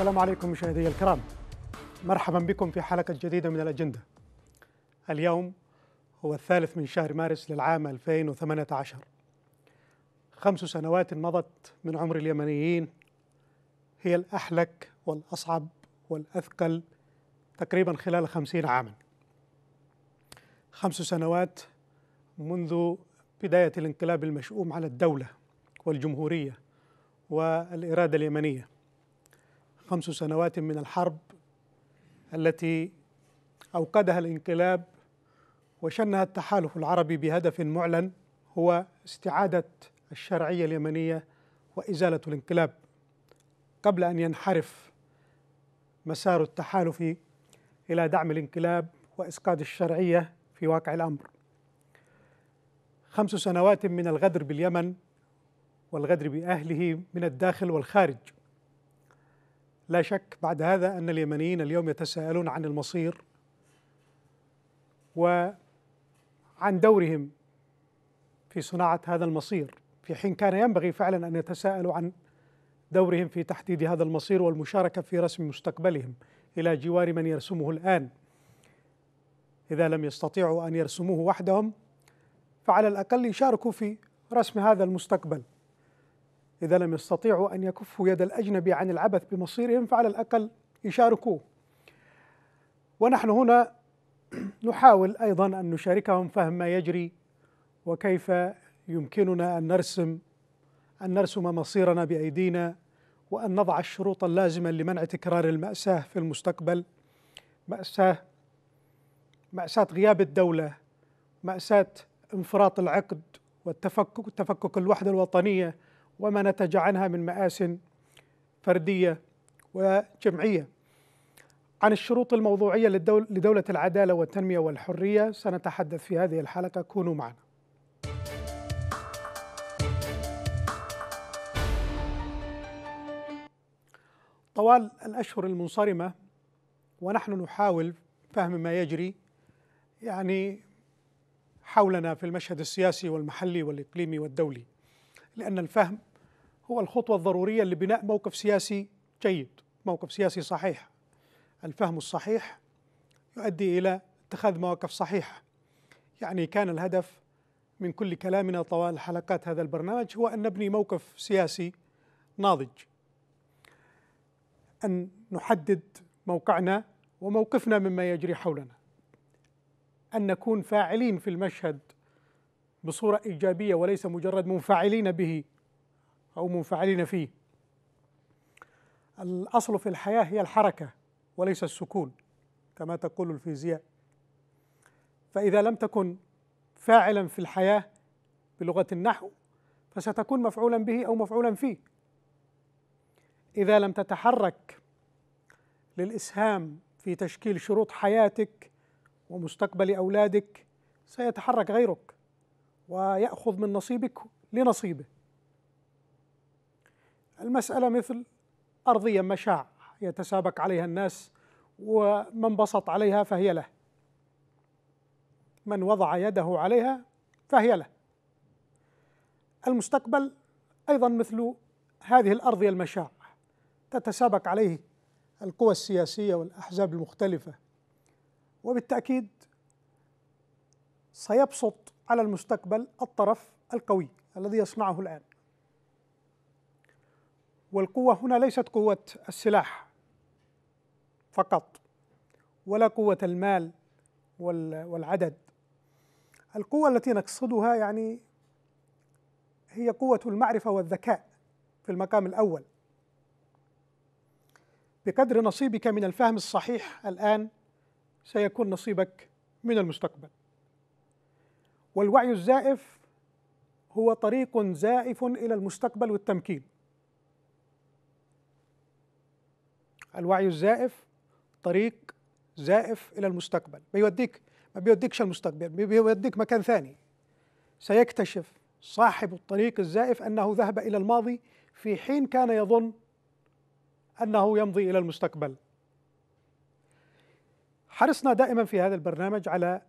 السلام عليكم مشاهدي الكرام مرحبا بكم في حلقة جديدة من الأجندة اليوم هو الثالث من شهر مارس للعام 2018 خمس سنوات مضت من عمر اليمنيين هي الأحلك والأصعب والأثقل تقريبا خلال خمسين عاما خمس سنوات منذ بداية الانقلاب المشؤوم على الدولة والجمهورية والإرادة اليمنية خمس سنوات من الحرب التي اوقدها الانقلاب وشنها التحالف العربي بهدف معلن هو استعاده الشرعيه اليمنيه وازاله الانقلاب قبل ان ينحرف مسار التحالف الى دعم الانقلاب واسقاط الشرعيه في واقع الامر خمس سنوات من الغدر باليمن والغدر باهله من الداخل والخارج لا شك بعد هذا أن اليمنيين اليوم يتساءلون عن المصير وعن دورهم في صناعة هذا المصير في حين كان ينبغي فعلا أن يتساءلوا عن دورهم في تحديد هذا المصير والمشاركة في رسم مستقبلهم إلى جوار من يرسمه الآن إذا لم يستطيعوا أن يرسموه وحدهم فعلى الأقل يشاركوا في رسم هذا المستقبل إذا لم يستطيعوا أن يكفوا يد الأجنبي عن العبث بمصيرهم فعلى الأقل يشاركوه ونحن هنا نحاول أيضا أن نشاركهم فهم ما يجري وكيف يمكننا أن نرسم أن نرسم مصيرنا بأيدينا وأن نضع الشروط اللازمة لمنع تكرار المأساة في المستقبل مأساة مأساة غياب الدولة مأساة انفراط العقد والتفكك تفكك الوحدة الوطنية وما نتج عنها من مآس فردية وجمعية عن الشروط الموضوعية لدولة العدالة والتنمية والحرية سنتحدث في هذه الحلقة كونوا معنا طوال الأشهر المنصرمة ونحن نحاول فهم ما يجري يعني حولنا في المشهد السياسي والمحلي والإقليمي والدولي لأن الفهم هو الخطوة الضرورية لبناء موقف سياسي جيد موقف سياسي صحيح الفهم الصحيح يؤدي إلى اتخاذ مواقف صحيحة يعني كان الهدف من كل كلامنا طوال حلقات هذا البرنامج هو أن نبني موقف سياسي ناضج أن نحدد موقعنا وموقفنا مما يجري حولنا أن نكون فاعلين في المشهد بصورة إيجابية وليس مجرد منفعلين به أو منفعلين فيه الأصل في الحياة هي الحركة وليس السكون كما تقول الفيزياء فإذا لم تكن فاعلا في الحياة بلغة النحو فستكون مفعولا به أو مفعولا فيه إذا لم تتحرك للإسهام في تشكيل شروط حياتك ومستقبل أولادك سيتحرك غيرك ويأخذ من نصيبك لنصيبه المسألة مثل أرضية مشاع يتسابق عليها الناس ومن بسط عليها فهي له من وضع يده عليها فهي له المستقبل أيضا مثل هذه الأرضية المشاع تتسابق عليه القوى السياسية والأحزاب المختلفة وبالتأكيد سيبسط على المستقبل الطرف القوي الذي يصنعه الآن والقوة هنا ليست قوة السلاح فقط ولا قوة المال والعدد القوة التي نقصدها يعني هي قوة المعرفة والذكاء في المقام الأول بقدر نصيبك من الفهم الصحيح الآن سيكون نصيبك من المستقبل والوعي الزائف هو طريق زائف إلى المستقبل والتمكين الوعي الزائف طريق زائف الى المستقبل بيوديك ما بيوديكش المستقبل بيوديك مكان ثاني سيكتشف صاحب الطريق الزائف انه ذهب الى الماضي في حين كان يظن انه يمضي الى المستقبل حرصنا دائما في هذا البرنامج على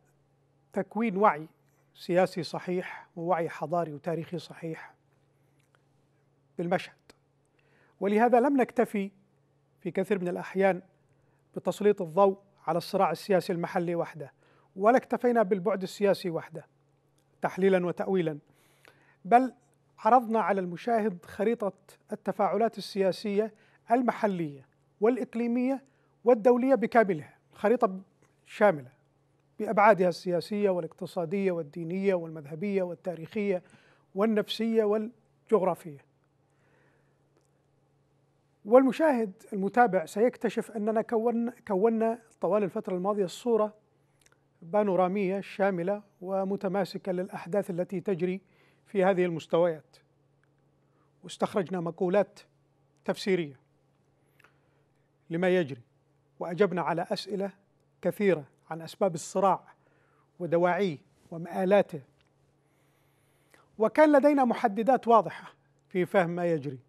تكوين وعي سياسي صحيح ووعي حضاري وتاريخي صحيح بالمشهد ولهذا لم نكتفي في كثير من الأحيان بتسليط الضوء على الصراع السياسي المحلي وحده ولا اكتفينا بالبعد السياسي وحده تحليلا وتأويلا بل عرضنا على المشاهد خريطة التفاعلات السياسية المحلية والإقليمية والدولية بكاملها خريطة شاملة بأبعادها السياسية والاقتصادية والدينية والمذهبية والتاريخية والنفسية والجغرافية والمشاهد المتابع سيكتشف أننا كون كوننا طوال الفترة الماضية الصورة بانورامية شاملة ومتماسكة للأحداث التي تجري في هذه المستويات واستخرجنا مقولات تفسيرية لما يجري وأجبنا على أسئلة كثيرة عن أسباب الصراع ودواعيه ومآلاته وكان لدينا محددات واضحة في فهم ما يجري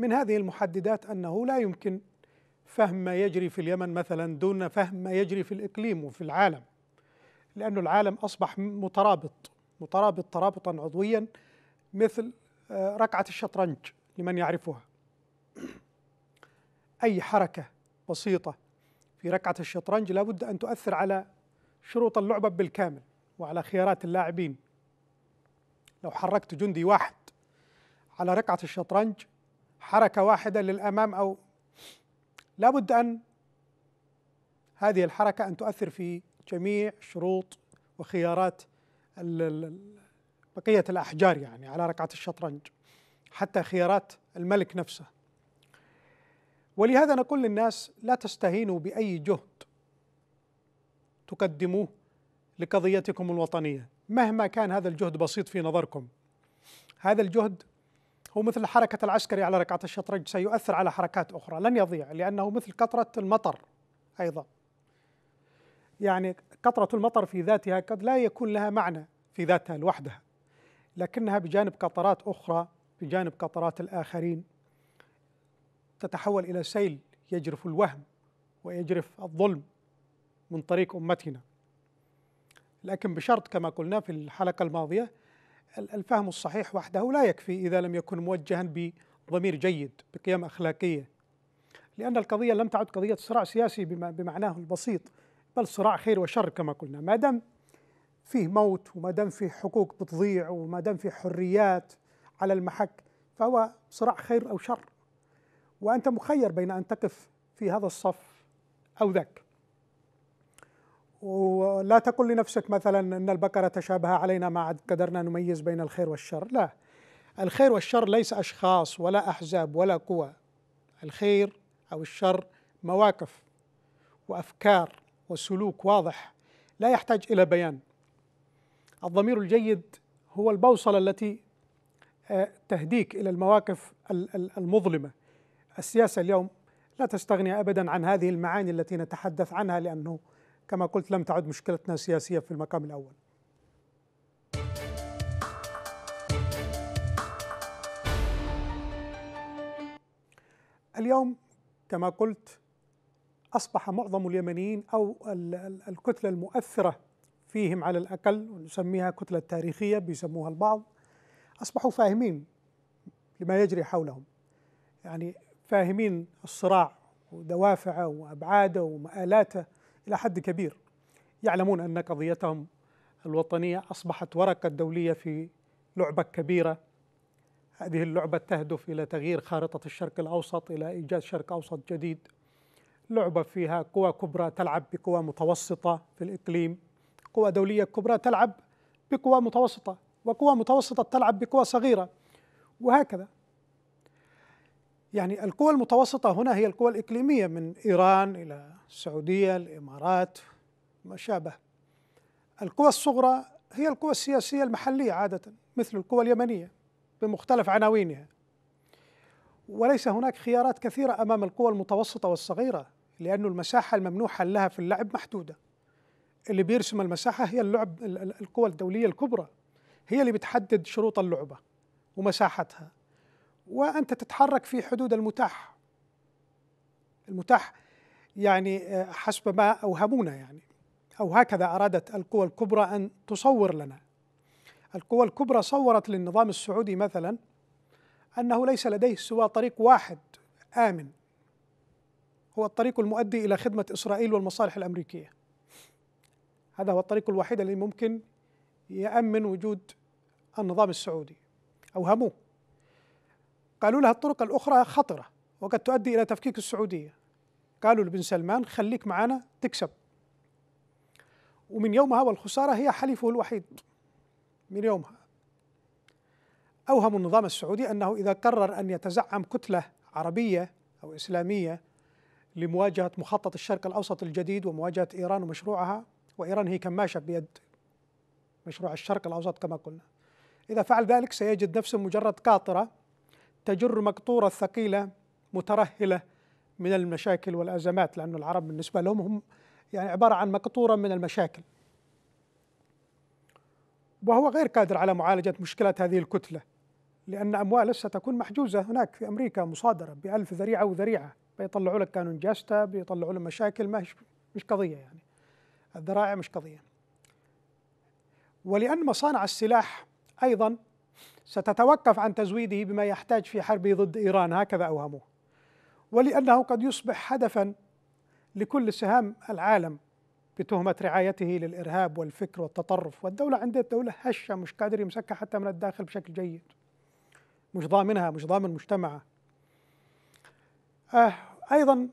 من هذه المحددات أنه لا يمكن فهم ما يجري في اليمن مثلا دون فهم ما يجري في الإقليم وفي العالم لأن العالم أصبح مترابط مترابط ترابطا عضويا مثل آه، ركعة الشطرنج لمن يعرفها أي حركة بسيطة في ركعة الشطرنج لابد أن تؤثر على شروط اللعبة بالكامل وعلى خيارات اللاعبين لو حركت جندي واحد على ركعة الشطرنج حركة واحدة للأمام أو لابد أن هذه الحركة أن تؤثر في جميع شروط وخيارات بقية الأحجار يعني على ركعة الشطرنج حتى خيارات الملك نفسه ولهذا نقول للناس لا تستهينوا بأي جهد تقدموه لقضيتكم الوطنية مهما كان هذا الجهد بسيط في نظركم هذا الجهد هو مثل الحركة العسكري على ركعة الشطرنج سيؤثر على حركات أخرى لن يضيع لأنه مثل قطرة المطر أيضا يعني قطرة المطر في ذاتها قد لا يكون لها معنى في ذاتها لوحدها لكنها بجانب قطرات أخرى بجانب قطرات الآخرين تتحول إلى سيل يجرف الوهم ويجرف الظلم من طريق أمتنا لكن بشرط كما قلنا في الحلقة الماضية الفهم الصحيح وحده لا يكفي إذا لم يكن موجها بضمير جيد بقيم أخلاقية لأن القضية لم تعد قضية صراع سياسي بمعناه البسيط بل صراع خير وشر كما قلنا ما دام فيه موت وما دام فيه حقوق بتضيع وما دام فيه حريات على المحك فهو صراع خير أو شر وأنت مخير بين أن تقف في هذا الصف أو ذاك ولا تقل لنفسك مثلا ان البقره تشابه علينا ما عاد قدرنا نميز بين الخير والشر، لا. الخير والشر ليس اشخاص ولا احزاب ولا قوى. الخير او الشر مواقف وافكار وسلوك واضح لا يحتاج الى بيان. الضمير الجيد هو البوصله التي آه، تهديك الى المواقف المظلمه. السياسه اليوم لا تستغني ابدا عن هذه المعاني التي نتحدث عنها لانه كما قلت لم تعد مشكلتنا سياسية في المقام الأول اليوم كما قلت أصبح معظم اليمنيين أو الكتلة المؤثرة فيهم على الأقل نسميها كتلة تاريخية بيسموها البعض أصبحوا فاهمين لما يجري حولهم يعني فاهمين الصراع ودوافعه وأبعاده ومآلاته إلى حد كبير يعلمون أن قضيتهم الوطنية أصبحت ورقة دولية في لعبة كبيرة هذه اللعبة تهدف إلى تغيير خارطة الشرق الأوسط إلى إيجاد شرق أوسط جديد لعبة فيها قوى كبرى تلعب بقوى متوسطة في الإقليم قوى دولية كبرى تلعب بقوى متوسطة وقوى متوسطة تلعب بقوى صغيرة وهكذا يعني القوى المتوسطة هنا هي القوى الإقليمية من إيران إلى السعودية الإمارات ما شابه القوى الصغرى هي القوى السياسية المحلية عادة مثل القوى اليمنية بمختلف عناوينها وليس هناك خيارات كثيرة أمام القوى المتوسطة والصغيرة لأن المساحة الممنوحة لها في اللعب محدودة اللي بيرسم المساحة هي اللعب القوى الدولية الكبرى هي اللي بتحدد شروط اللعبة ومساحتها وانت تتحرك في حدود المتاح المتاح يعني آه، حسب ما اوهمونا يعني او هكذا ارادت القوى الكبرى ان تصور لنا القوى الكبرى صورت للنظام السعودي مثلا انه ليس لديه سوى طريق واحد امن هو الطريق المؤدي الى خدمه اسرائيل والمصالح الامريكيه هذا هو الطريق الوحيد الذي ممكن يامن وجود النظام السعودي اوهموه قالوا لها الطرق الأخرى خطرة وقد تؤدي إلى تفكيك السعودية قالوا لبن سلمان خليك معنا تكسب ومن يومها والخسارة هي حليفه الوحيد من يومها أوهم النظام السعودي أنه إذا قرر أن يتزعم كتلة عربية أو إسلامية لمواجهة مخطط الشرق الأوسط الجديد ومواجهة إيران ومشروعها وإيران هي كماشة بيد مشروع الشرق الأوسط كما قلنا إذا فعل ذلك سيجد نفسه مجرد قاطرة تجر مقطورة ثقيلة مترهلة من المشاكل والأزمات لأن العرب بالنسبة لهم هم يعني عبارة عن مقطورة من المشاكل وهو غير قادر على معالجة مشكلات هذه الكتلة لأن أمواله ستكون محجوزة هناك في أمريكا مصادرة بألف ذريعة وذريعة بيطلعوا لك كانون جاستا بيطلعوا لك مشاكل ما مش قضية يعني الذرائع مش قضية ولأن مصانع السلاح أيضا ستتوقف عن تزويده بما يحتاج في حربه ضد ايران هكذا اوهموه ولانه قد يصبح هدفا لكل سهام العالم بتهمه رعايته للارهاب والفكر والتطرف والدوله عندها الدوله هشه مش قادر يمسكها حتى من الداخل بشكل جيد مش ضامنها مش ضامن مجتمعها آه ايضا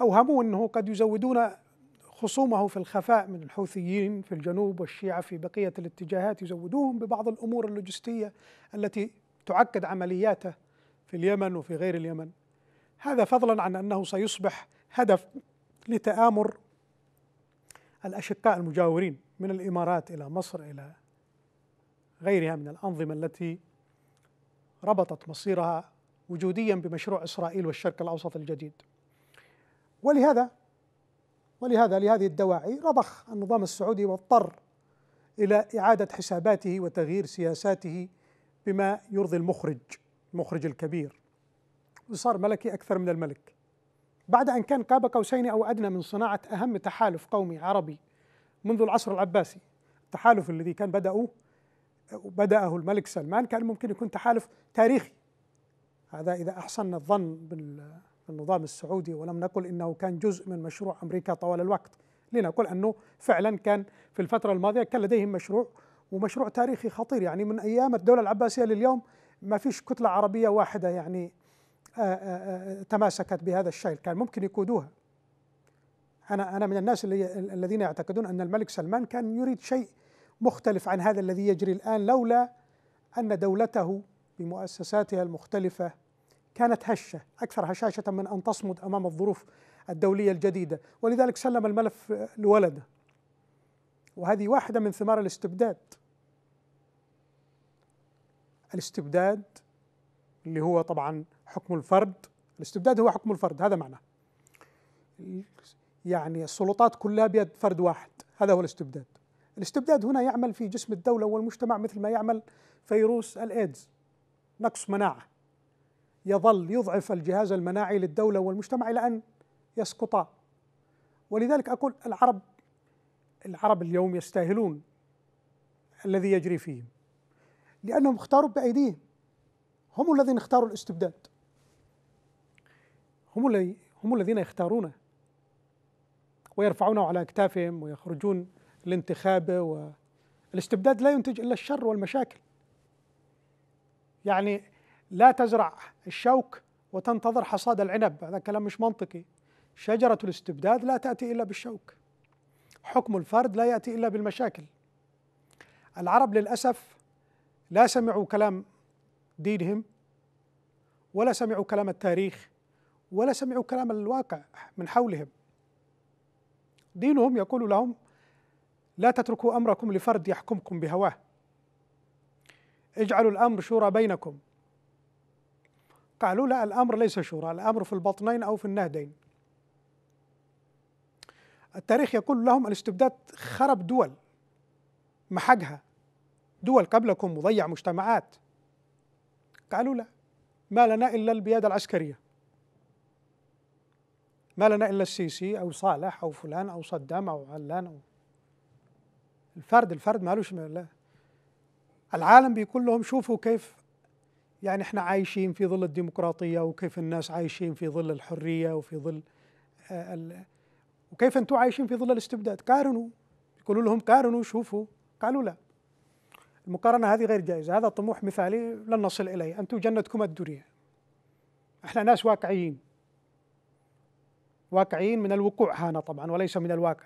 اوهموا انه قد يزودون خصومه في الخفاء من الحوثيين في الجنوب والشيعة في بقية الاتجاهات يزودوهم ببعض الأمور اللوجستية التي تعقد عملياته في اليمن وفي غير اليمن هذا فضلا عن أنه سيصبح هدف لتآمر الأشقاء المجاورين من الإمارات إلى مصر إلى غيرها من الأنظمة التي ربطت مصيرها وجوديا بمشروع إسرائيل والشرق الأوسط الجديد ولهذا ولهذا لهذه الدواعي رضخ النظام السعودي واضطر إلى إعادة حساباته وتغيير سياساته بما يرضي المخرج المخرج الكبير وصار ملكي أكثر من الملك بعد أن كان قاب قوسين أو أدنى من صناعة أهم تحالف قومي عربي منذ العصر العباسي التحالف الذي كان بدأه بدأه الملك سلمان كان ممكن يكون تحالف تاريخي هذا إذا أحسن الظن بال النظام السعودي ولم نقل انه كان جزء من مشروع امريكا طوال الوقت لنقل انه فعلا كان في الفتره الماضيه كان لديهم مشروع ومشروع تاريخي خطير يعني من ايام الدوله العباسيه لليوم ما فيش كتله عربيه واحده يعني آآ آه، آآ آه، آه، تماسكت بهذا الشيء كان ممكن يقودوها انا انا من الناس اللي الذين يعتقدون ان الملك سلمان كان يريد شيء مختلف عن هذا الذي يجري الان لولا ان دولته بمؤسساتها المختلفه كانت هشه اكثر هشاشه من ان تصمد امام الظروف الدوليه الجديده ولذلك سلم الملف لولده وهذه واحده من ثمار الاستبداد الاستبداد اللي هو طبعا حكم الفرد الاستبداد هو حكم الفرد هذا معناه يعني السلطات كلها بيد فرد واحد هذا هو الاستبداد الاستبداد هنا يعمل في جسم الدولة والمجتمع مثل ما يعمل فيروس الإيدز نقص مناعة يظل يضعف الجهاز المناعي للدولة والمجتمع إلى أن يسقطا ولذلك أقول العرب العرب اليوم يستاهلون الذي يجري فيهم لأنهم اختاروا بأيديهم هم الذين اختاروا الاستبداد هم هم الذين يختارونه ويرفعونه على أكتافهم ويخرجون لانتخابه والاستبداد لا ينتج إلا الشر والمشاكل يعني لا تزرع الشوك وتنتظر حصاد العنب هذا كلام مش منطقي شجرة الاستبداد لا تأتي إلا بالشوك حكم الفرد لا يأتي إلا بالمشاكل العرب للأسف لا سمعوا كلام دينهم ولا سمعوا كلام التاريخ ولا سمعوا كلام الواقع من حولهم دينهم يقول لهم لا تتركوا امركم لفرد يحكمكم بهواه اجعلوا الامر شورى بينكم قالوا لا الأمر ليس شورى الأمر في البطنين أو في النهدين التاريخ يقول لهم الاستبداد خرب دول محقها دول قبلكم وضيع مجتمعات قالوا لا ما لنا إلا البيادة العسكرية ما لنا إلا السيسي أو صالح أو فلان أو صدام أو علان أو الفرد الفرد مالوش لا العالم بيقول لهم شوفوا كيف يعني احنا عايشين في ظل الديمقراطية وكيف الناس عايشين في ظل الحرية وفي ظل آه، وكيف انتم عايشين في ظل الاستبداد قارنوا يقولوا لهم قارنوا شوفوا قالوا لا المقارنة هذه غير جائزة هذا طموح مثالي لن نصل إليه أنتم جنتكم الدنيا احنا ناس واقعيين واقعيين من الوقوع هنا طبعا وليس من الواقع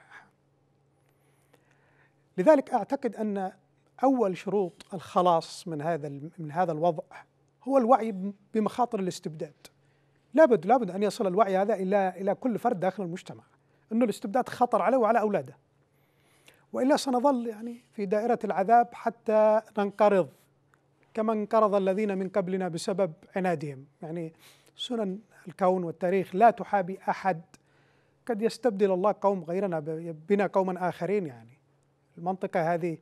لذلك أعتقد أن أول شروط الخلاص من هذا من هذا الوضع هو الوعي بمخاطر الاستبداد لابد لابد ان يصل الوعي هذا الى الى كل فرد داخل المجتمع انه الاستبداد خطر عليه وعلى اولاده والا سنظل يعني في دائره العذاب حتى ننقرض كما انقرض الذين من قبلنا بسبب عنادهم يعني سنن الكون والتاريخ لا تحابي احد قد يستبدل الله قوم غيرنا بنا قوما اخرين يعني المنطقه هذه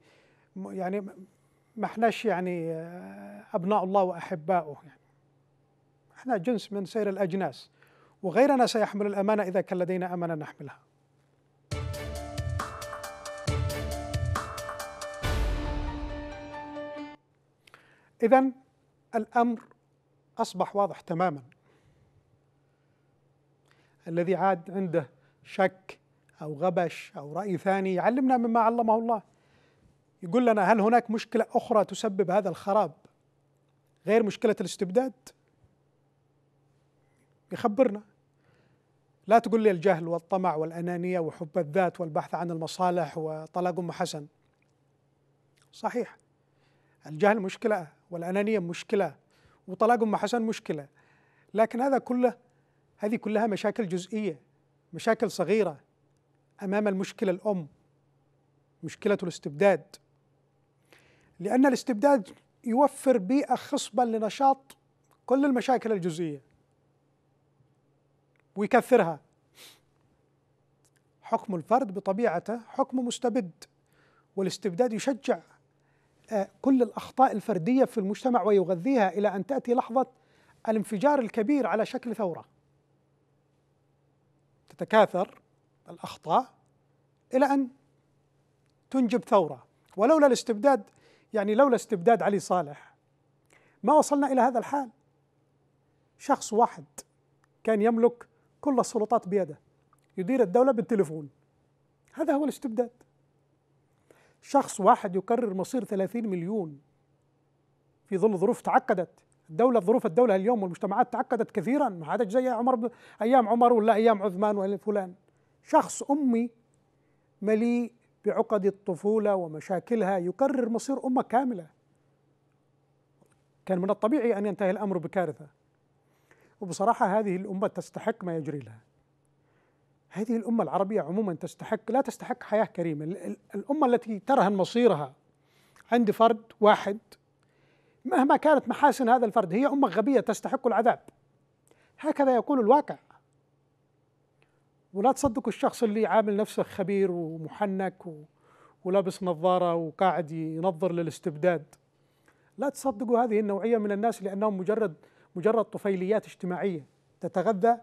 يعني ما احناش يعني آه، ابناء الله واحباؤه يعني احنا جنس من سير الاجناس وغيرنا سيحمل الامانه اذا كان لدينا امانه نحملها اذا الامر اصبح واضح تماما الذي عاد عنده شك او غبش او راي ثاني يعلمنا مما علمه الله يقول لنا هل هناك مشكلة أخرى تسبب هذا الخراب غير مشكلة الاستبداد يخبرنا لا تقول لي الجهل والطمع والأنانية وحب الذات والبحث عن المصالح وطلاق أم حسن صحيح الجهل مشكلة والأنانية مشكلة وطلاق أم حسن مشكلة لكن هذا كله هذه كلها مشاكل جزئية مشاكل صغيرة أمام المشكلة الأم مشكلة الاستبداد لأن الاستبداد يوفر بيئة خصبة لنشاط كل المشاكل الجزئية ويكثرها حكم الفرد بطبيعته حكم مستبد والاستبداد يشجع آه، كل الأخطاء الفردية في المجتمع ويغذيها إلى أن تأتي لحظة الانفجار الكبير على شكل ثورة تتكاثر الأخطاء إلى أن تنجب ثورة ولولا الاستبداد يعني لولا استبداد علي صالح ما وصلنا إلى هذا الحال شخص واحد كان يملك كل السلطات بيده يدير الدولة بالتليفون هذا هو الاستبداد شخص واحد يكرر مصير 30 مليون في ظل ظروف تعقدت الدولة ظروف الدولة اليوم والمجتمعات تعقدت كثيرا ما عادت زي عمر ب... أيام عمر ولا أيام عثمان ولا فلان شخص أمي مليء بعقد الطفولة ومشاكلها يكرر مصير أمة كاملة كان من الطبيعي أن ينتهي الأمر بكارثة وبصراحة هذه الأمة تستحق ما يجري لها هذه الأمة العربية عموما تستحق لا تستحق حياة كريمة الأمة التي ترهن مصيرها عند فرد واحد مهما كانت محاسن هذا الفرد هي أمة غبية تستحق العذاب هكذا يقول الواقع ولا تصدقوا الشخص اللي عامل نفسه خبير ومحنك و... ولابس نظاره وقاعد ينظر للاستبداد لا تصدقوا هذه النوعيه من الناس لانهم مجرد مجرد طفيليات اجتماعيه تتغذى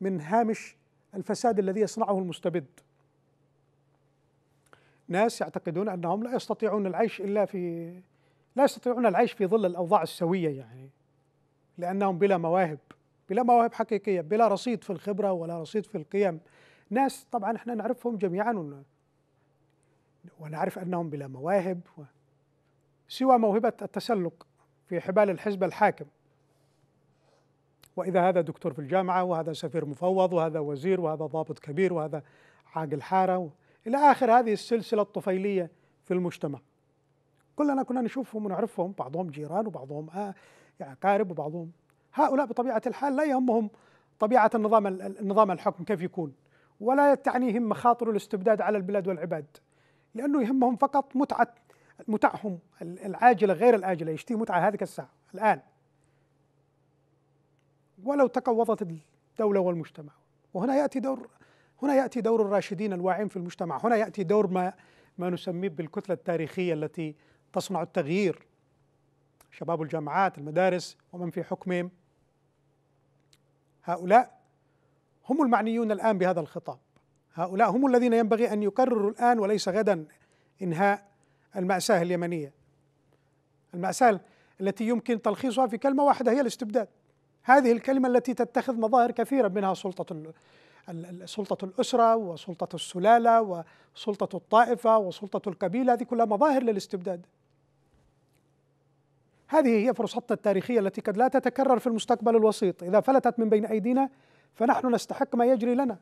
من هامش الفساد الذي يصنعه المستبد ناس يعتقدون انهم لا يستطيعون العيش الا في لا يستطيعون العيش في ظل الاوضاع السويه يعني لانهم بلا مواهب بلا مواهب حقيقيه بلا رصيد في الخبره ولا رصيد في القيم ناس طبعا احنا نعرفهم جميعا ونعرف انهم بلا مواهب سوى موهبه التسلق في حبال الحزب الحاكم واذا هذا دكتور في الجامعه وهذا سفير مفوض وهذا وزير وهذا ضابط كبير وهذا عاقل حاره الى اخر هذه السلسله الطفيليه في المجتمع كلنا كنا نشوفهم ونعرفهم بعضهم جيران وبعضهم آه يعني اقارب وبعضهم هؤلاء بطبيعة الحال لا يهمهم طبيعة النظام النظام الحكم كيف يكون ولا تعنيهم مخاطر الاستبداد على البلاد والعباد لأنه يهمهم فقط متعة متعهم العاجلة غير الآجلة يشتهي متعة هذه الساعة الآن ولو تقوضت الدولة والمجتمع وهنا يأتي دور هنا يأتي دور الراشدين الواعين في المجتمع هنا يأتي دور ما ما نسميه بالكتلة التاريخية التي تصنع التغيير شباب الجامعات المدارس ومن في حكمهم هؤلاء هم المعنيون الآن بهذا الخطاب هؤلاء هم الذين ينبغي أن يكرروا الآن وليس غدا إنهاء المأساة اليمنية المأساة التي يمكن تلخيصها في كلمة واحدة هي الاستبداد هذه الكلمة التي تتخذ مظاهر كثيرة منها سلطة سلطة الأسرة وسلطة السلالة وسلطة الطائفة وسلطة القبيلة هذه كلها مظاهر للاستبداد هذه هي فرصتنا التاريخية التي قد لا تتكرر في المستقبل الوسيط إذا فلتت من بين أيدينا فنحن نستحق ما يجري لنا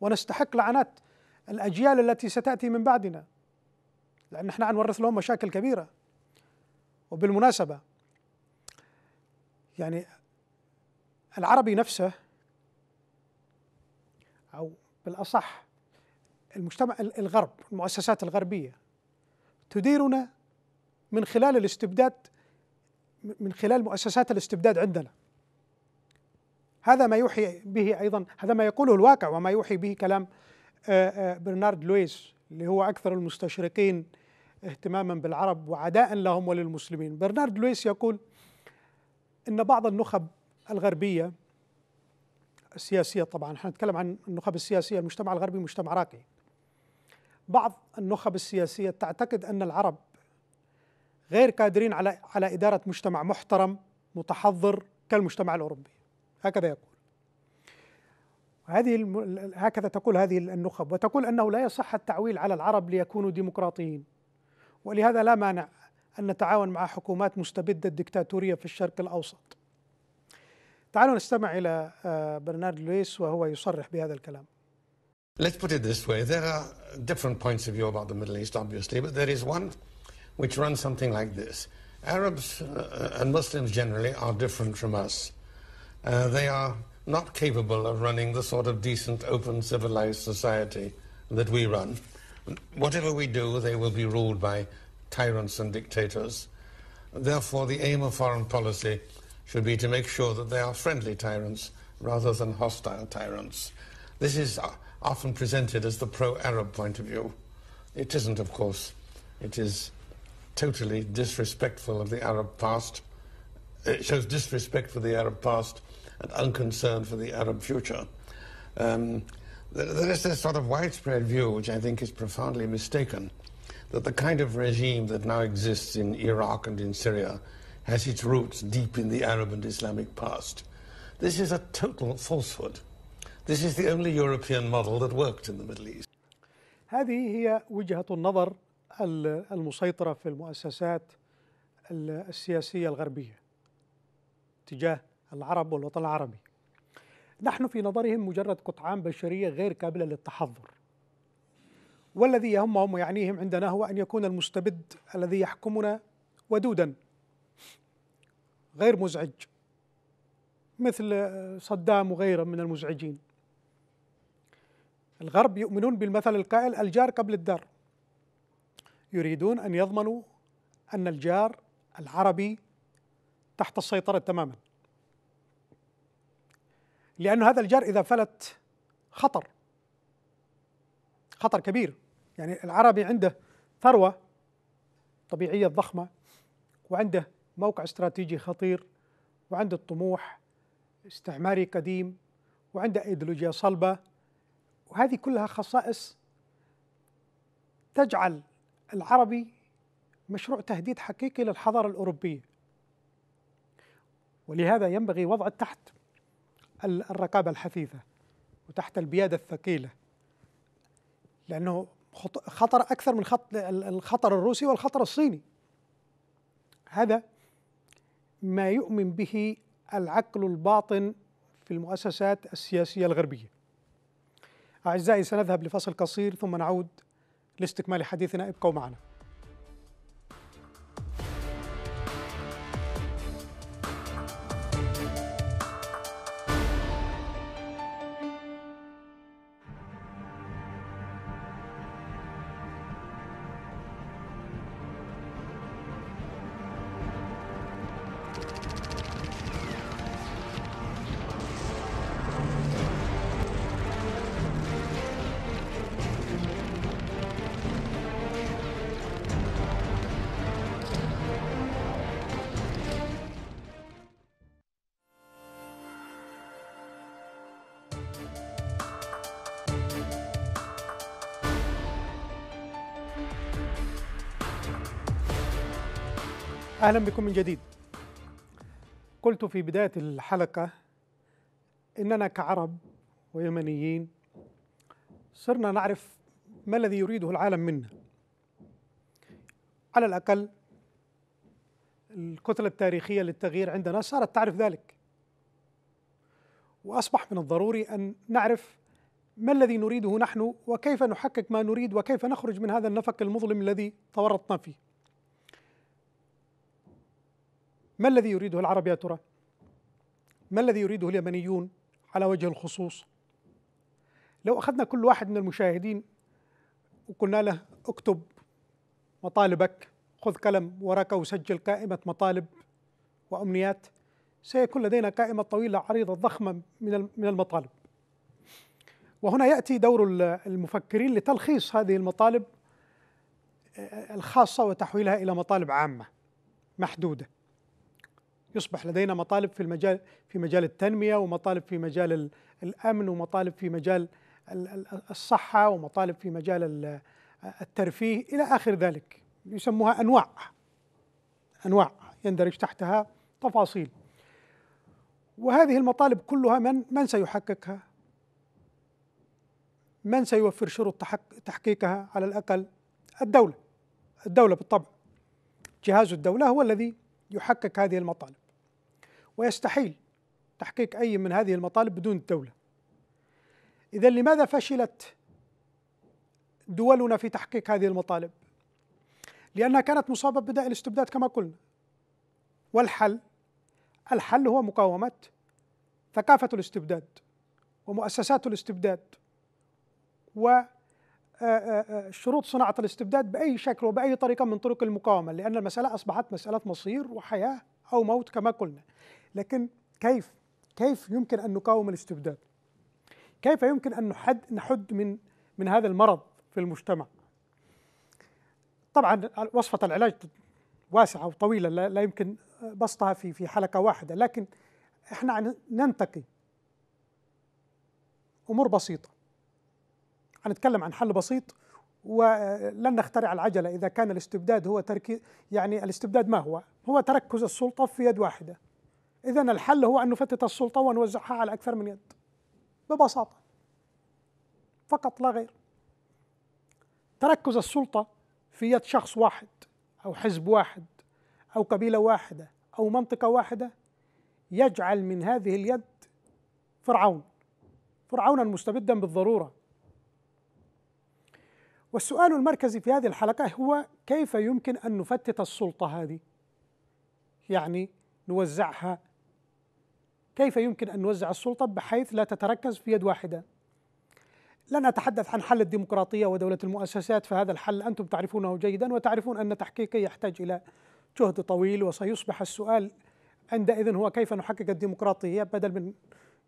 ونستحق لعنات الأجيال التي ستأتي من بعدنا لأن نحن نورث لهم مشاكل كبيرة وبالمناسبة يعني العربي نفسه أو بالأصح المجتمع الغرب المؤسسات الغربية تديرنا من خلال الاستبداد من خلال مؤسسات الاستبداد عندنا هذا ما يوحي به ايضا هذا ما يقوله الواقع وما يوحي به كلام آه، آه، برنارد لويس اللي هو اكثر المستشرقين اهتماما بالعرب وعداء لهم وللمسلمين برنارد لويس يقول ان بعض النخب الغربيه السياسيه طبعا احنا نتكلم عن النخب السياسيه المجتمع الغربي مجتمع راقي بعض النخب السياسيه تعتقد ان العرب غير قادرين على على إدارة مجتمع محترم متحضر كالمجتمع الأوروبي هكذا يقول هذه هكذا تقول هذه النخب وتقول أنه لا يصح التعويل على العرب ليكونوا ديمقراطيين ولهذا لا مانع أن نتعاون مع حكومات مستبدة الدكتاتوريه في الشرق الأوسط تعالوا نستمع إلى آه، برنارد لويس وهو يصرح بهذا الكلام Let's put it this way. There are different points of view about the Middle East, obviously, but there is one which runs something like this. Arabs uh, uh, and Muslims generally are different from us. Uh, they are not capable of running the sort of decent, open, civilized society that we run. Whatever we do, they will be ruled by tyrants and dictators. Therefore, the aim of foreign policy should be to make sure that they are friendly tyrants rather than hostile tyrants. This is uh, often presented as the pro Arab point of view. It isn't, of course. It is totally disrespectful of the Arab past. It shows disrespect for the Arab past and unconcern for the Arab future. Um, there is this sort of widespread view, which I think is profoundly mistaken, that the kind of regime that now exists in Iraq and in Syria has its roots deep in the Arab and Islamic past. This is a total falsehood. This is the only European model that worked in the Middle East. هذه هي وجهة النظر المسيطرة في المؤسسات السياسية الغربية تجاه العرب والوطن العربي نحن في نظرهم مجرد قطعان بشرية غير قابلة للتحضر والذي يهمهم ويعنيهم عندنا هو أن يكون المستبد الذي يحكمنا ودودا غير مزعج مثل صدام وغيره من المزعجين الغرب يؤمنون بالمثل القائل الجار قبل الدار يريدون أن يضمنوا أن الجار العربي تحت السيطرة تماما لأن هذا الجار إذا فلت خطر خطر كبير يعني العربي عنده ثروة طبيعية ضخمة وعنده موقع استراتيجي خطير وعنده طموح استعماري قديم وعنده ايديولوجيا صلبة وهذه كلها خصائص تجعل العربي مشروع تهديد حقيقي للحضارة الأوروبية ولهذا ينبغي وضع تحت الرقابة الحثيثة وتحت البيادة الثقيلة لأنه خطر أكثر من خط الخطر الروسي والخطر الصيني هذا ما يؤمن به العقل الباطن في المؤسسات السياسية الغربية أعزائي سنذهب لفصل قصير ثم نعود لاستكمال حديثنا ابقوا معنا أهلا بكم من جديد قلت في بداية الحلقة إننا كعرب ويمنيين صرنا نعرف ما الذي يريده العالم منا على الأقل الكتلة التاريخية للتغيير عندنا صارت تعرف ذلك وأصبح من الضروري أن نعرف ما الذي نريده نحن وكيف نحقق ما نريد وكيف نخرج من هذا النفق المظلم الذي تورطنا فيه ما الذي يريده العرب يا ترى ما الذي يريده اليمنيون على وجه الخصوص لو أخذنا كل واحد من المشاهدين وقلنا له اكتب مطالبك خذ قلم ورقه وسجل قائمة مطالب وأمنيات سيكون لدينا قائمة طويلة عريضة ضخمة من من المطالب وهنا يأتي دور المفكرين لتلخيص هذه المطالب آه، الخاصة وتحويلها إلى مطالب عامة محدودة يصبح لدينا مطالب في المجال في مجال التنميه ومطالب في مجال الامن ومطالب في مجال الصحه ومطالب في مجال الترفيه الى اخر ذلك يسموها انواع انواع يندرج تحتها تفاصيل وهذه المطالب كلها من من سيحققها من سيوفر شروط تحقيقها على الاقل الدوله الدوله بالطبع جهاز الدوله هو الذي يحقق هذه المطالب ويستحيل تحقيق أي من هذه المطالب بدون الدولة إذا لماذا فشلت دولنا في تحقيق هذه المطالب لأنها كانت مصابة بداء الاستبداد كما قلنا والحل الحل هو مقاومة ثقافة الاستبداد ومؤسسات الاستبداد وشروط صناعة الاستبداد بأي شكل وبأي طريقة من طرق المقاومة لأن المسألة أصبحت مسألة مصير وحياة أو موت كما قلنا لكن كيف كيف يمكن ان نقاوم الاستبداد كيف يمكن ان نحد نحد من من هذا المرض في المجتمع طبعا وصفه العلاج واسعه وطويله لا يمكن بسطها في في حلقه واحده لكن احنا ننتقي امور بسيطه هنتكلم عن حل بسيط ولن نخترع العجله اذا كان الاستبداد هو تركي يعني الاستبداد ما هو هو تركز السلطه في يد واحده إذا الحل هو أن نفتت السلطة ونوزعها على أكثر من يد ببساطة فقط لا غير تركز السلطة في يد شخص واحد أو حزب واحد أو قبيلة واحدة أو منطقة واحدة يجعل من هذه اليد فرعون فرعونا مستبدا بالضرورة والسؤال المركزي في هذه الحلقة هو كيف يمكن أن نفتت السلطة هذه يعني نوزعها كيف يمكن أن نوزع السلطة بحيث لا تتركز في يد واحدة لن أتحدث عن حل الديمقراطية ودولة المؤسسات فهذا الحل أنتم تعرفونه جيدا وتعرفون أن تحقيقه يحتاج إلى جهد طويل وسيصبح السؤال عندئذ هو كيف نحقق الديمقراطية بدل من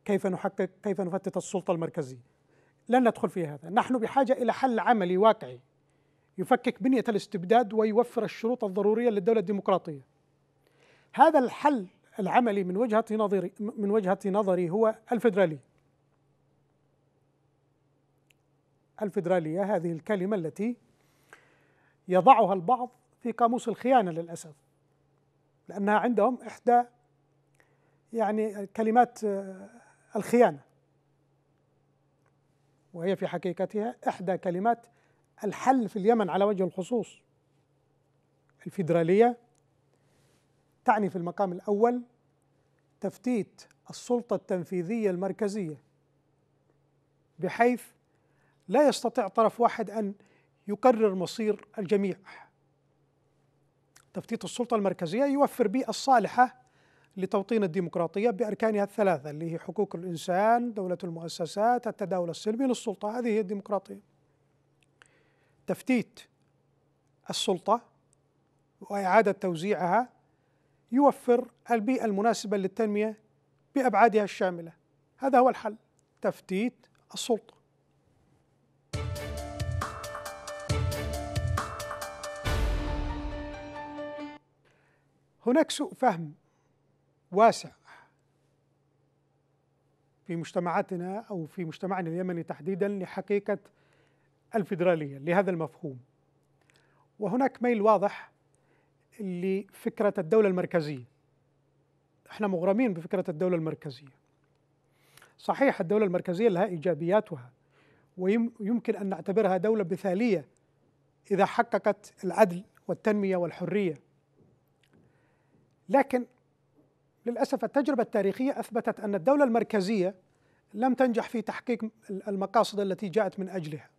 كيف نحقق كيف نفتت السلطة المركزية لن ندخل في هذا نحن بحاجة إلى حل عملي واقعي يفكك بنية الاستبداد ويوفر الشروط الضرورية للدولة الديمقراطية هذا الحل العملي من وجهة نظري من وجهة نظري هو الفدرالي الفدرالية هذه الكلمة التي يضعها البعض في قاموس الخيانة للأسف لأنها عندهم إحدى يعني كلمات آه، الخيانة وهي في حقيقتها إحدى كلمات الحل في اليمن على وجه الخصوص الفدرالية تعني في المقام الاول تفتيت السلطه التنفيذيه المركزيه بحيث لا يستطيع طرف واحد ان يقرر مصير الجميع تفتيت السلطه المركزيه يوفر بيئه صالحه لتوطين الديمقراطيه باركانها الثلاثه اللي هي حقوق الانسان، دوله المؤسسات، التداول السلمي للسلطه، هذه هي الديمقراطيه. تفتيت السلطه واعاده توزيعها يوفر البيئة المناسبة للتنمية بأبعادها الشاملة هذا هو الحل تفتيت السلطة هناك سوء فهم واسع في مجتمعاتنا أو في مجتمعنا اليمني تحديدا لحقيقة الفيدرالية لهذا المفهوم وهناك ميل واضح لفكرة الدولة المركزية احنا مغرمين بفكرة الدولة المركزية صحيح الدولة المركزية لها إيجابياتها ويمكن أن نعتبرها دولة مثالية إذا حققت العدل والتنمية والحرية لكن للأسف التجربة التاريخية أثبتت أن الدولة المركزية لم تنجح في تحقيق المقاصد التي جاءت من أجلها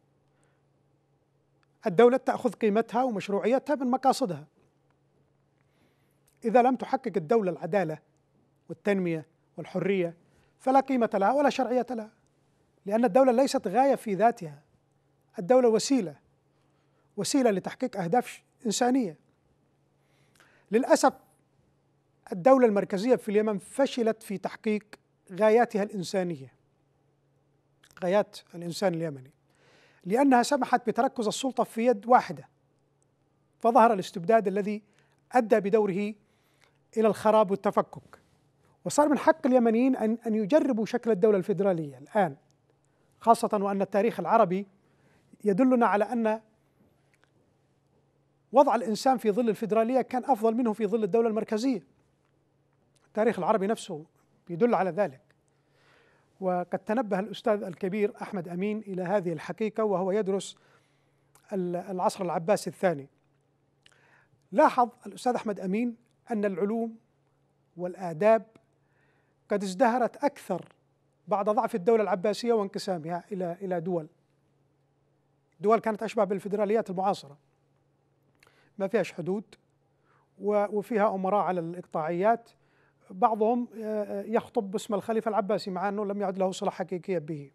الدولة تأخذ قيمتها ومشروعيتها من مقاصدها إذا لم تحقق الدولة العدالة والتنمية والحرية فلا قيمة لها ولا شرعية لها لأن الدولة ليست غاية في ذاتها الدولة وسيلة وسيلة لتحقيق أهداف إنسانية للأسف الدولة المركزية في اليمن فشلت في تحقيق غاياتها الإنسانية غايات الإنسان اليمني لأنها سمحت بتركز السلطة في يد واحدة فظهر الاستبداد الذي أدى بدوره الى الخراب والتفكك وصار من حق اليمنيين ان ان يجربوا شكل الدوله الفيدراليه الان خاصه وان التاريخ العربي يدلنا على ان وضع الانسان في ظل الفيدراليه كان افضل منه في ظل الدوله المركزيه التاريخ العربي نفسه يدل على ذلك وقد تنبه الاستاذ الكبير احمد امين الى هذه الحقيقه وهو يدرس العصر العباسي الثاني لاحظ الاستاذ احمد امين ان العلوم والاداب قد ازدهرت اكثر بعد ضعف الدوله العباسيه وانقسامها الى الى دول دول كانت اشبه بالفدراليات المعاصره ما فيهاش حدود وفيها امراء على الاقطاعيات بعضهم آه، آه، يخطب باسم الخليفه العباسي مع انه لم يعد له صله حقيقيه به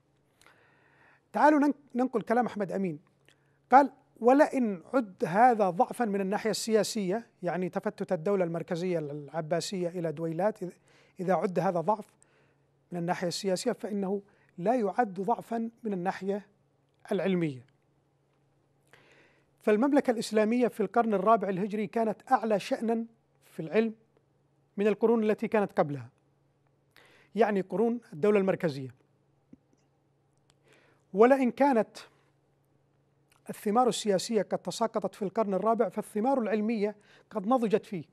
تعالوا ننقل كلام احمد امين قال ولئن عد هذا ضعفا من الناحية السياسية يعني تفتت الدولة المركزية العباسية إلى دويلات إذا عد هذا ضعف من الناحية السياسية فإنه لا يعد ضعفا من الناحية العلمية فالمملكة الإسلامية في القرن الرابع الهجري كانت أعلى شأنا في العلم من القرون التي كانت قبلها يعني قرون الدولة المركزية ولئن كانت الثمار السياسية قد تساقطت في القرن الرابع فالثمار العلمية قد نضجت فيه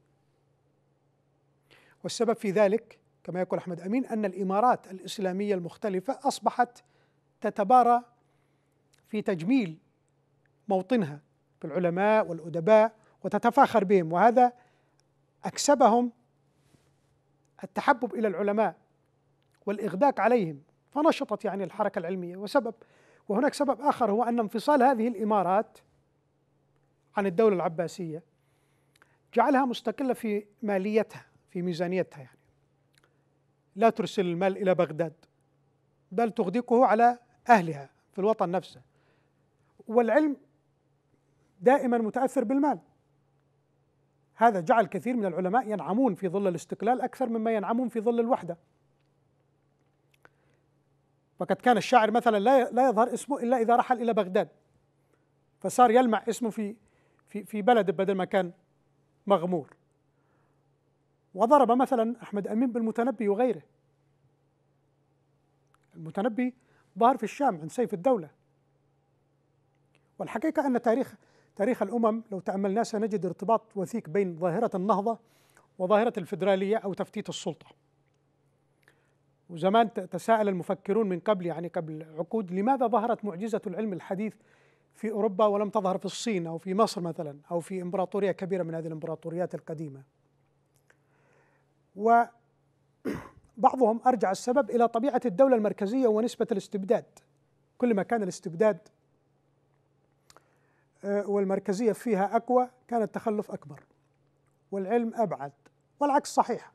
والسبب في ذلك كما يقول أحمد أمين أن الإمارات الإسلامية المختلفة أصبحت تتبارى في تجميل موطنها بالعلماء والأدباء وتتفاخر بهم وهذا أكسبهم التحبب إلى العلماء والإغداق عليهم فنشطت يعني الحركة العلمية وسبب وهناك سبب آخر هو أن انفصال هذه الإمارات عن الدولة العباسية جعلها مستقلة في ماليتها في ميزانيتها يعني لا ترسل المال إلى بغداد بل تغدقه على أهلها في الوطن نفسه والعلم دائما متأثر بالمال هذا جعل كثير من العلماء ينعمون في ظل الاستقلال أكثر مما ينعمون في ظل الوحدة وقد كان الشاعر مثلا لا لا يظهر اسمه الا اذا رحل الى بغداد فصار يلمع اسمه في في في بلد بدل ما كان مغمور وضرب مثلا احمد امين بالمتنبي وغيره المتنبي ظهر في الشام عند سيف الدوله والحقيقه ان تاريخ تاريخ الامم لو تاملناه سنجد ارتباط وثيق بين ظاهره النهضه وظاهره الفدراليه او تفتيت السلطه وزمان تساءل المفكرون من قبل يعني قبل عقود لماذا ظهرت معجزة العلم الحديث في أوروبا ولم تظهر في الصين أو في مصر مثلا أو في إمبراطورية كبيرة من هذه الإمبراطوريات القديمة وبعضهم أرجع السبب إلى طبيعة الدولة المركزية ونسبة الاستبداد كلما كان الاستبداد آه، والمركزية فيها أقوى كان التخلف أكبر والعلم أبعد والعكس صحيح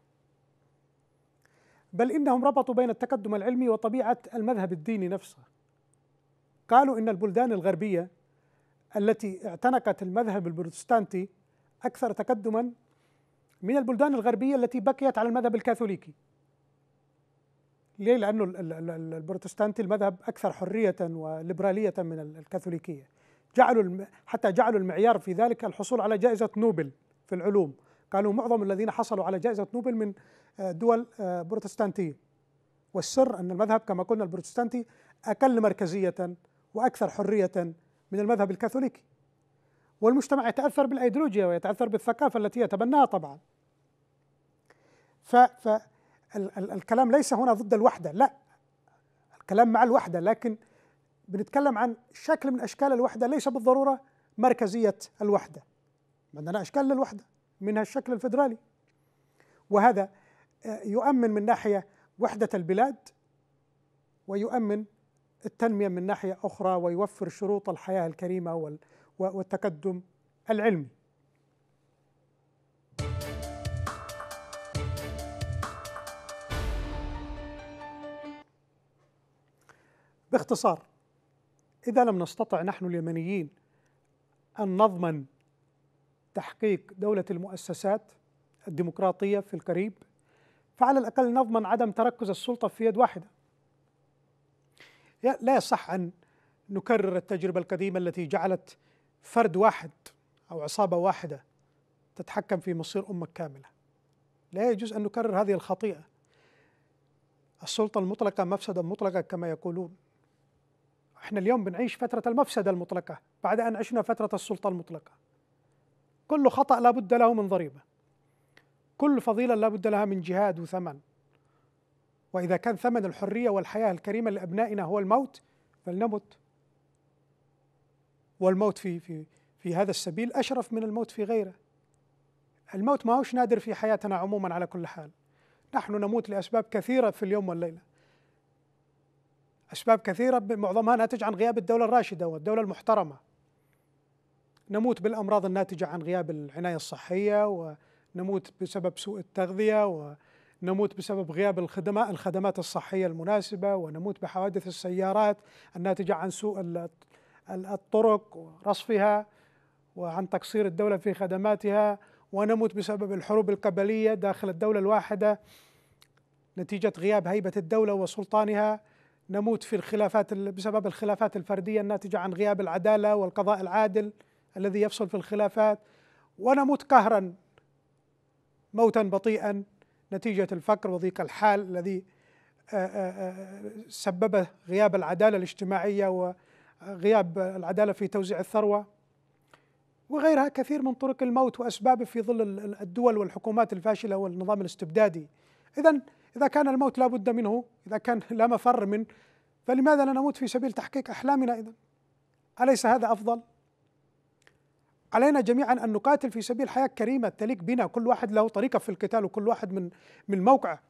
بل إنهم ربطوا بين التقدم العلمي وطبيعة المذهب الديني نفسه قالوا إن البلدان الغربية التي اعتنقت المذهب البروتستانتي أكثر تقدما من البلدان الغربية التي بقيت على المذهب الكاثوليكي ليه؟ لأنه البروتستانتي المذهب أكثر حرية وليبرالية من الكاثوليكية جعلوا حتى جعلوا المعيار في ذلك الحصول على جائزة نوبل في العلوم قالوا معظم الذين حصلوا على جائزة نوبل من آه، دول آه، بروتستانتية والسر أن المذهب كما قلنا البروتستانتي أقل مركزية وأكثر حرية من المذهب الكاثوليكي والمجتمع يتأثر بالأيديولوجيا ويتأثر بالثقافة التي يتبناها طبعا فالكلام ليس هنا ضد الوحدة لا الكلام مع الوحدة لكن بنتكلم عن شكل من أشكال الوحدة ليس بالضرورة مركزية الوحدة عندنا أشكال للوحدة منها الشكل الفيدرالي وهذا يؤمن من ناحيه وحده البلاد ويؤمن التنميه من ناحيه اخرى ويوفر شروط الحياه الكريمه والتقدم العلمي باختصار اذا لم نستطع نحن اليمنيين ان نضمن تحقيق دوله المؤسسات الديمقراطيه في القريب فعلى الأقل نضمن عدم تركز السلطة في يد واحدة لا يصح أن نكرر التجربة القديمة التي جعلت فرد واحد أو عصابة واحدة تتحكم في مصير أمة كاملة لا يجوز أن نكرر هذه الخطيئة السلطة المطلقة مفسدة مطلقة كما يقولون احنا اليوم بنعيش فترة المفسدة المطلقة بعد أن عشنا فترة السلطة المطلقة كل خطأ لابد له من ضريبة كل فضيلة لا بد لها من جهاد وثمن وإذا كان ثمن الحرية والحياة الكريمة لأبنائنا هو الموت فلنمت والموت في في في هذا السبيل أشرف من الموت في غيره الموت ما هوش نادر في حياتنا عموما على كل حال نحن نموت لأسباب كثيرة في اليوم والليلة أسباب كثيرة معظمها ناتج عن غياب الدولة الراشدة والدولة المحترمة نموت بالأمراض الناتجة عن غياب العناية الصحية و نموت بسبب سوء التغذية ونموت بسبب غياب الخدمات الخدمات الصحية المناسبة ونموت بحوادث السيارات الناتجة عن سوء الطرق ورصفها وعن تقصير الدولة في خدماتها ونموت بسبب الحروب القبلية داخل الدولة الواحدة نتيجة غياب هيبة الدولة وسلطانها نموت في الخلافات بسبب الخلافات الفردية الناتجة عن غياب العدالة والقضاء العادل الذي يفصل في الخلافات ونموت قهرا موتا بطيئا نتيجه الفقر وضيق الحال الذي آه، آه، آه، سببه غياب العداله الاجتماعيه وغياب العداله في توزيع الثروه وغيرها كثير من طرق الموت واسبابه في ظل الدول والحكومات الفاشله والنظام الاستبدادي اذا اذا كان الموت لا بد منه اذا كان لا مفر منه فلماذا لا نموت في سبيل تحقيق احلامنا اذا اليس هذا افضل علينا جميعا أن نقاتل في سبيل حياة كريمة تليق بنا كل واحد له طريقة في القتال وكل واحد من من موقعه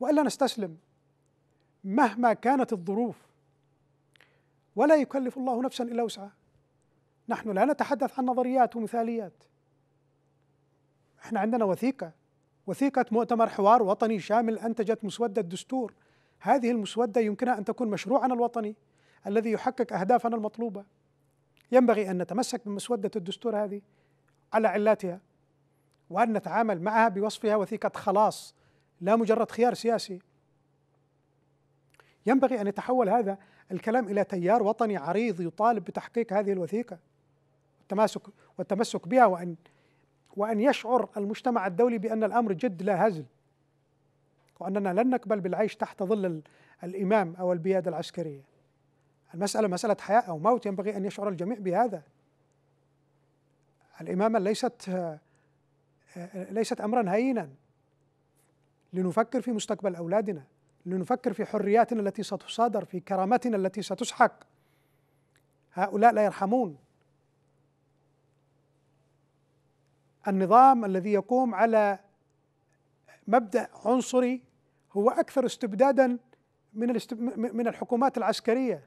وإلا نستسلم مهما كانت الظروف ولا يكلف الله نفسا إلا وسعها نحن لا نتحدث عن نظريات ومثاليات احنا عندنا وثيقة وثيقة مؤتمر حوار وطني شامل أنتجت مسودة دستور هذه المسودة يمكنها أن تكون مشروعنا الوطني الذي يحقق أهدافنا المطلوبة ينبغي أن نتمسك بمسودة الدستور هذه على علاتها وأن نتعامل معها بوصفها وثيقة خلاص لا مجرد خيار سياسي ينبغي أن يتحول هذا الكلام إلى تيار وطني عريض يطالب بتحقيق هذه الوثيقة والتماسك والتمسك بها وأن وأن يشعر المجتمع الدولي بأن الأمر جد لا هزل وأننا لن نقبل بالعيش تحت ظل الإمام أو البيادة العسكرية المسألة مسألة حياة أو موت ينبغي أن يشعر الجميع بهذا الإمامة ليست آه، ليست أمرا هينا لنفكر في مستقبل أولادنا لنفكر في حرياتنا التي ستصادر في كرامتنا التي ستسحق هؤلاء لا يرحمون النظام الذي يقوم على مبدا عنصري هو اكثر استبدادا من من الحكومات العسكريه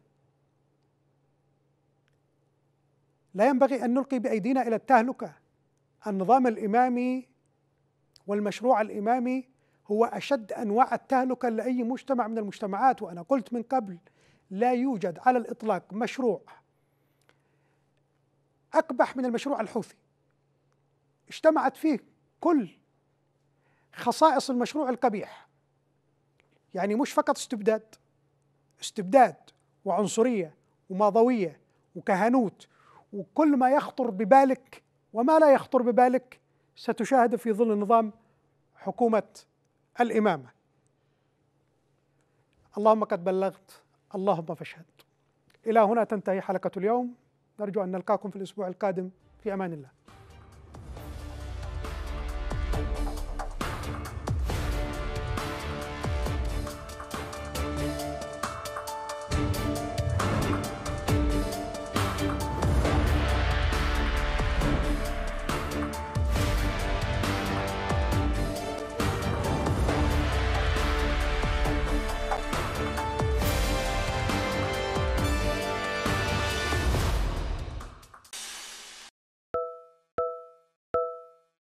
لا ينبغي ان نلقي بايدينا الى التهلكه النظام الامامي والمشروع الامامي هو اشد انواع التهلكه لاي مجتمع من المجتمعات وانا قلت من قبل لا يوجد على الاطلاق مشروع اقبح من المشروع الحوثي اجتمعت فيه كل خصائص المشروع القبيح يعني مش فقط استبداد استبداد وعنصريه وماضويه وكهنوت وكل ما يخطر ببالك وما لا يخطر ببالك ستشاهد في ظل نظام حكومة الإمامة اللهم قد بلغت اللهم فاشهد إلى هنا تنتهي حلقة اليوم نرجو أن نلقاكم في الأسبوع القادم في أمان الله